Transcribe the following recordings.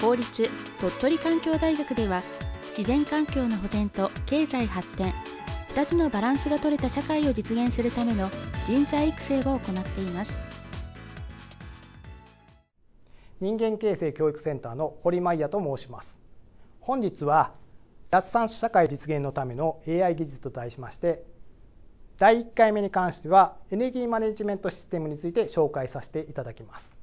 法律鳥取環境大学では自然環境の保全と経済発展2つのバランスが取れた社会を実現するための人材育成を行っています人間形成教育センターの堀真也と申します本日は脱炭素社会実現のための AI 技術と題しまして第1回目に関してはエネルギーマネジメントシステムについて紹介させていただきます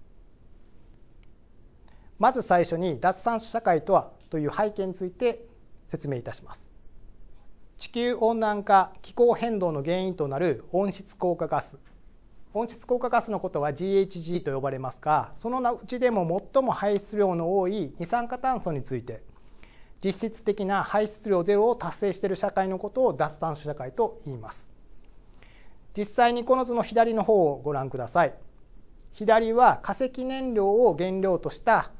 まず最初に脱炭素社会とはという背景について説明いたします地球温暖化気候変動の原因となる温室効果ガス温室効果ガスのことは GHG と呼ばれますがそのうちでも最も排出量の多い二酸化炭素について実質的な排出量ゼロを達成している社会のことを脱炭素社会と言います実際にこの図の左の方をご覧ください左は化石燃料を原料とした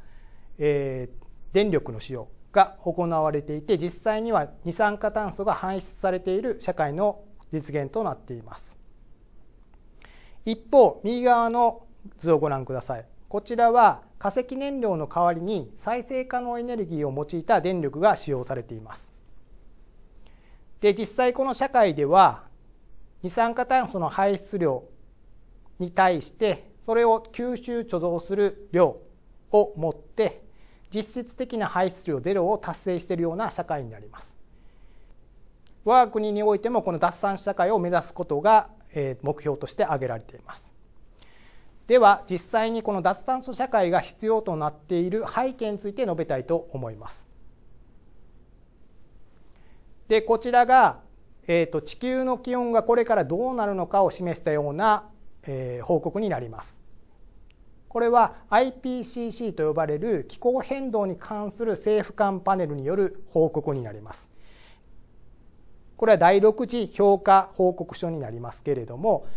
えー、電力の使用が行われていて実際には二酸化炭素が排出されている社会の実現となっています一方右側の図をご覧くださいこちらは化石燃料の代わりに再生可能エネルギーを用いた電力が使用されていますで実際この社会では二酸化炭素の排出量に対してそれを吸収貯蔵する量を持って実質的な排出量ゼロを達成しているような社会になります我が国においてもこの脱炭社会を目指すことが目標として挙げられていますでは実際にこの脱炭素社会が必要となっている背景について述べたいと思いますでこちらが、えーと、と地球の気温がこれからどうなるのかを示したような、えー、報告になりますこれは IPCC と呼ばれる気候変動に関する政府間パネルによる報告になります。これは第6次評価報告書になりますけれども、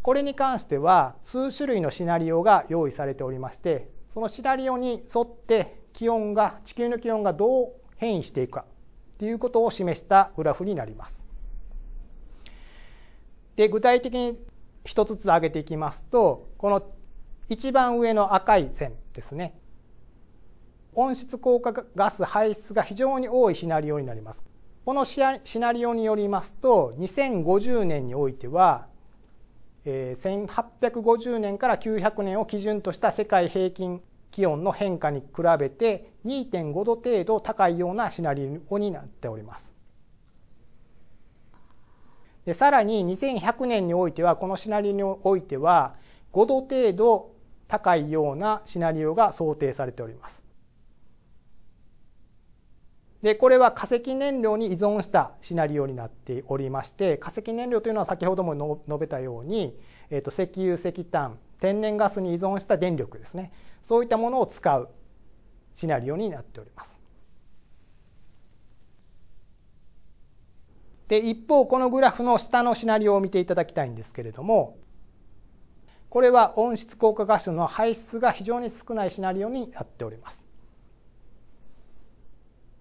これに関しては数種類のシナリオが用意されておりまして、そのシナリオに沿って気温が、地球の気温がどう変異していくかということを示したグラフになります。で、具体的に一つずつ上げていきますと、この一番上の赤い線ですね温室効果ガス排出が非常に多いシナリオになりますこのシナリオによりますと2050年においては1850年から900年を基準とした世界平均気温の変化に比べて2.5度程度高いようなシナリオになっております。でさらに2100年においてはこのシナリオにおいては5度程度高いようなシナリオが想定されております。で、これは化石燃料に依存したシナリオになっておりまして、化石燃料というのは先ほども述べたように、えっ、ー、と、石油、石炭、天然ガスに依存した電力ですね。そういったものを使うシナリオになっております。で、一方、このグラフの下のシナリオを見ていただきたいんですけれども、これは温室効果ガスの排出が非常に少ないシナリオになっております。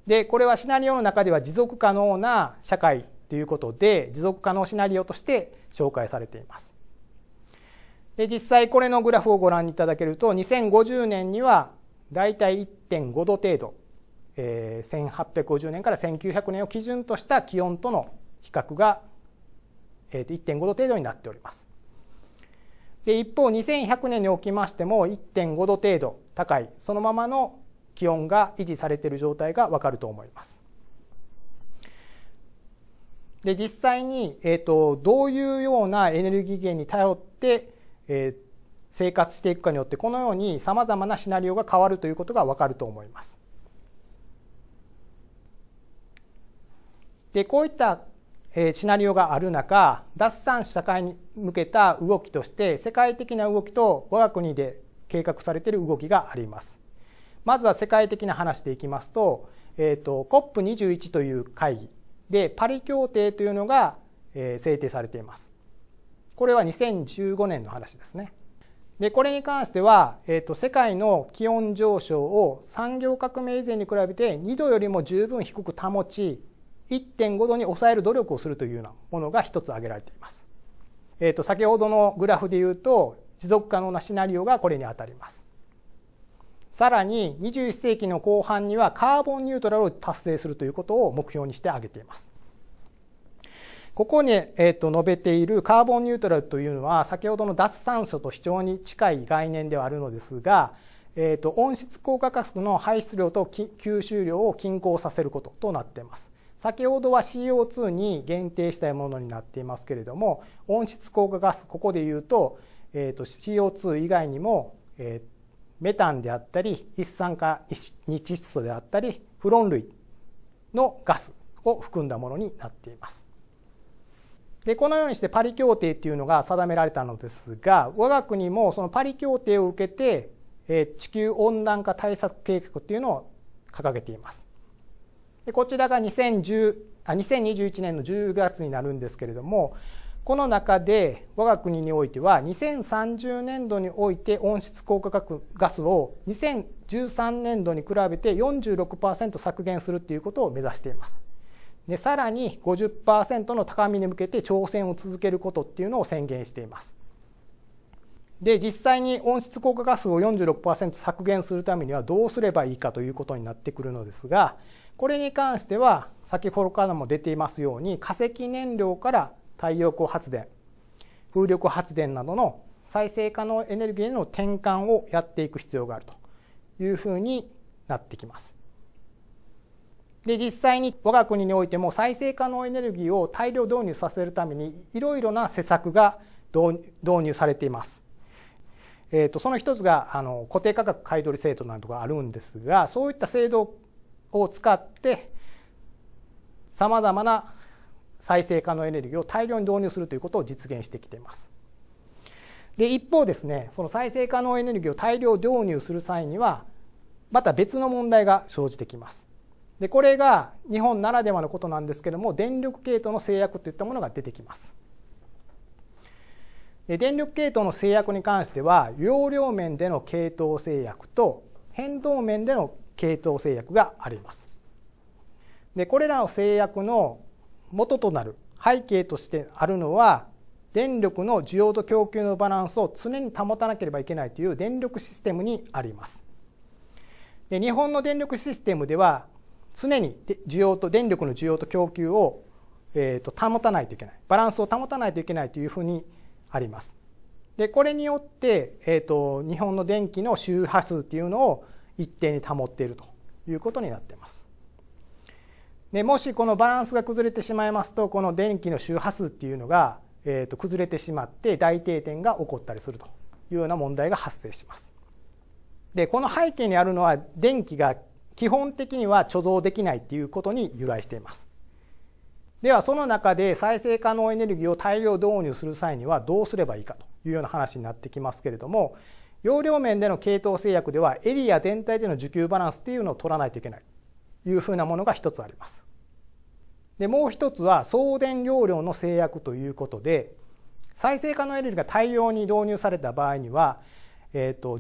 で、これはシナリオの中では持続可能な社会ということで、持続可能シナリオとして紹介されています。で、実際これのグラフをご覧いただけると、2050年にはだいたい1.5度程度、えー、1850年から1900年を基準とした気温との比較が、えー、1.5度程度になっております。で一方2100年におきましても1.5度程度高いそのままの気温が維持されている状態がわかると思います。で実際に、えーと、どういうようなエネルギー源に頼って、えー、生活していくかによってこのようにさまざまなシナリオが変わるということがわかると思います。でこういったえシナリオがある中脱炭社会に向けた動きとして世界的な動きと我が国で計画されている動きがあります。まずは世界的な話でいきますと,、えーと、と COP21 という会議でパリ協定というのが、えー、制定されています。これは2015年の話ですね。でこれに関しては、えーと世界の気温上昇を産業革命以前に比べて2度よりも十分低く保ち1.5度に抑える努力をするというようなものが一つ挙げられています。えっ、ー、と、先ほどのグラフで言うと、持続可能なシナリオがこれに当たります。さらに21世紀の後半にはカーボンニュートラルを達成するということを目標にして挙げています。ここに、えー、と述べているカーボンニュートラルというのは先ほどの脱炭素と非常に近い概念ではあるのですが、えー、と温室効果ガスの排出量と吸収量を均衡させることとなっています。先ほどは CO2 に限定したものになっていますけれども温室効果ガスここで言うと,、えー、と CO2 以外にも、えー、メタンであったり一酸化二窒素であったりフロン類のガスを含んだものになっています。でこのようにしてパリ協定っていうのが定められたのですが我が国もそのパリ協定を受けて地球温暖化対策計画っていうのを掲げています。でこちらが2010あ2021年の10月になるんですけれどもこの中で我が国においては2030年度において温室効果ガスを2013年度に比べて46%削減するということを目指しています。でさらに50%の高みに向けて挑戦を続けることっていうのを宣言しています。で実際に温室効果ガスを46%削減するためにはどうすればいいかということになってくるのですがこれに関しては先ほどからも出ていますように化石燃料から太陽光発電風力発電などの再生可能エネルギーへの転換をやっていく必要があるというふうになってきます。で実際に我が国においても再生可能エネルギーを大量導入させるためにいろいろな施策が導入されています。えーと、とその一つがあの固定価格買取制度などがあるんですがそういった制度を使ってさまざまな再生可能エネルギーを大量に導入するということを実現してきています。で一方ですねその再生可能エネルギーを大量導入する際にはまた別の問題が生じてきます。でこれが日本ならではのことなんですけども電力系統の制約といったものが出てきます。で電力系統の制約に関しては容量面での系統制約と変動面での系統制約があります。でこれらの制約の元となる背景としてあるのは電力の需要と供給のバランスを常に保たなければいけないという電力システムにあります。で日本の電力システムでは常に需要と電力の需要と供給を、えー、と保たないといけないバランスを保たないといけないというふうにあります。でこれによって、えーと、と日本の電気の周波数っていうのを一定に保っているということになっています。でもしこのバランスが崩れてしまいますとこの電気の周波数っていうのが、えー、と崩れてしまって大停電が起こったりするというような問題が発生します。でこの背景にあるのは電気が基本的には貯蔵できないっていうことに由来しています。ではその中で再生可能エネルギーを大量導入する際にはどうすればいいかというような話になってきますけれども容量面での系統制約ではエリア全体での需給バランスっていうのを取らないといけないというふうなものが一つあります。でもう一つは送電容量の制約ということで再生可能エネルギーが大量に導入された場合には、えーと、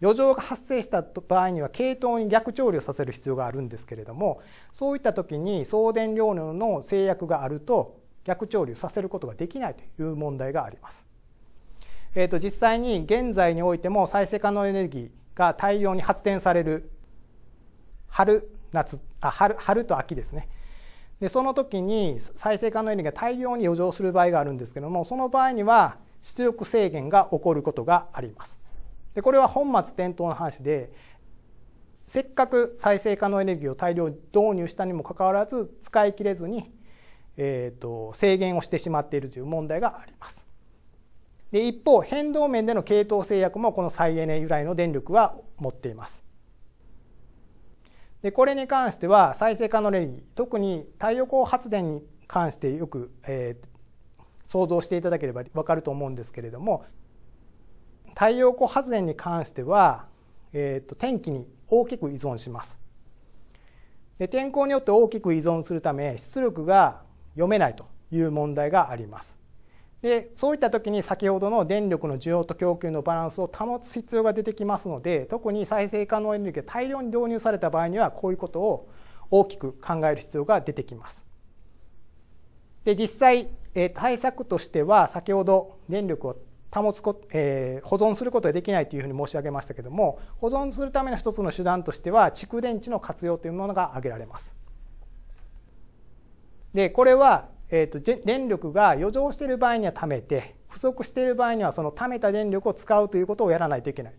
余剰が発生した場合には系統に逆調理をさせる必要があるんですけれどもそういった時に送電容量の制約があると逆調理をさせることができないという問題があります。えー、と実際に現在においても再生可能エネルギーが大量に発電される春夏あ春春と秋ですねでその時に再生可能エネルギーが大量に余剰する場合があるんですけどもその場合には出力制限が起こることがあります。でこれは本末転倒の話でせっかく再生可能エネルギーを大量導入したにもかかわらず使い切れずに、えーと、と制限をしてしまっているという問題があります。で一方変動面での系統制約もこの再エネ由来の電力は持っています。でこれに関しては再生可能エネルギー特に太陽光発電に関してよく、えー、想像していただければ分かると思うんですけれども太陽光発電に関しては、えーと、天気に大きく依存します。で天候によって大きく依存するため出力が読めないという問題があります。でそういったときに先ほどの電力の需要と供給のバランスを保つ必要が出てきますので特に再生可能エネルギーが大量に導入された場合にはこういうことを大きく考える必要が出てきます。で実際、え対策としては先ほど電力を保つこえー、保存することができないというふうに申し上げましたけども保存するための一つの手段としては蓄電池の活用というものが挙げられます。でこれはえーと、電力が余剰している場合には貯めて不足している場合にはその貯めた電力を使うということをやらないといけない。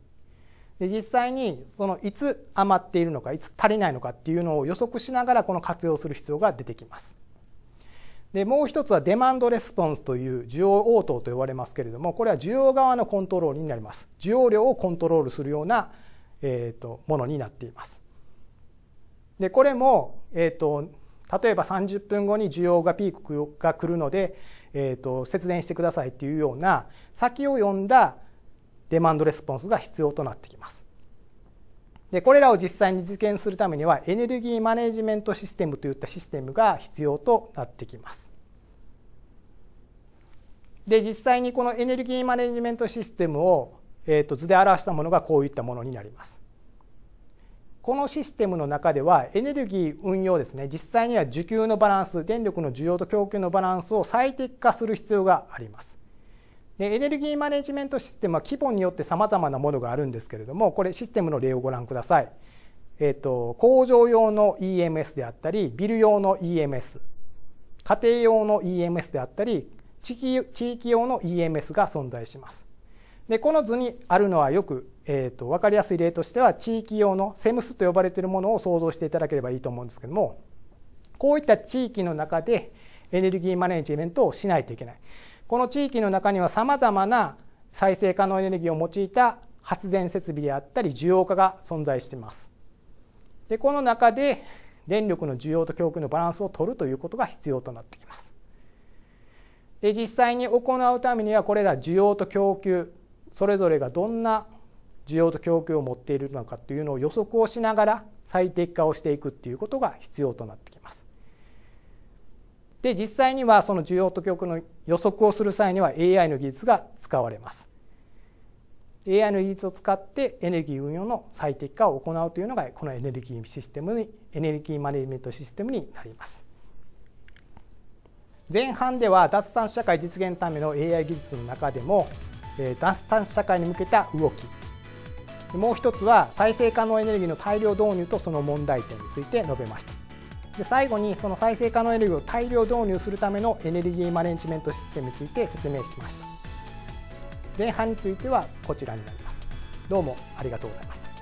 で実際にそのいつ余っているのかいつ足りないのかっていうのを予測しながらこの活用する必要が出てきます。でもう一つはデマンドレスポンスという需要応答と呼ばれますけれどもこれは需要側のコントロールになります需要量をコントロールするような、えーと、ものになっていますでこれも、えーと例えば30分後に需要がピークが来るので、えーと、節電してくださいっていうような先を読んだデマンドレスポンスが必要となってきます。でこれらを実際に実現するためにはエネルギーマネジメントシステムといったシステムが必要となってきます。で実際にこのエネルギーマネジメントシステムを、えーと図で表したものがこういったものになります。このシステムの中ではエネルギー運用ですね実際には需給のバランス電力の需要と供給のバランスを最適化する必要がありますでエネルギーマネジメントシステムは規模によってさまざまなものがあるんですけれどもこれシステムの例をご覧ください、えっと、工場用の EMS であったりビル用の EMS 家庭用の EMS であったり地域用の EMS が存在しますでこの図にあるのはよく、えーと、分かりやすい例としては地域用のセムスと呼ばれているものを想像していただければいいと思うんですけどもこういった地域の中でエネルギーマネジメントをしないといけないこの地域の中にはさまざまな再生可能エネルギーを用いた発電設備であったり需要化が存在していますでこの中で電力の需要と供給のバランスを取るということが必要となってきますで実際に行うためにはこれら需要と供給それぞれがどんな需要と供給を持っているのかというのを予測をしながら最適化をしていくっていうことが必要となってきます。で実際にはその需要と供給の予測をする際には AI の技術が使われます。AI の技術を使ってエネルギー運用の最適化を行うというのがこのエネルギーシステムにエネルギーマネジメントシステムになります。前半では脱炭素社会実現ための AI 技術の中でも脱炭素社会に向けた動きもう一つは再生可能エネルギーの大量導入とその問題点について述べましたで最後にその再生可能エネルギーを大量導入するためのエネルギーマネジメントシステムについて説明しました前半についてはこちらになりますどうもありがとうございました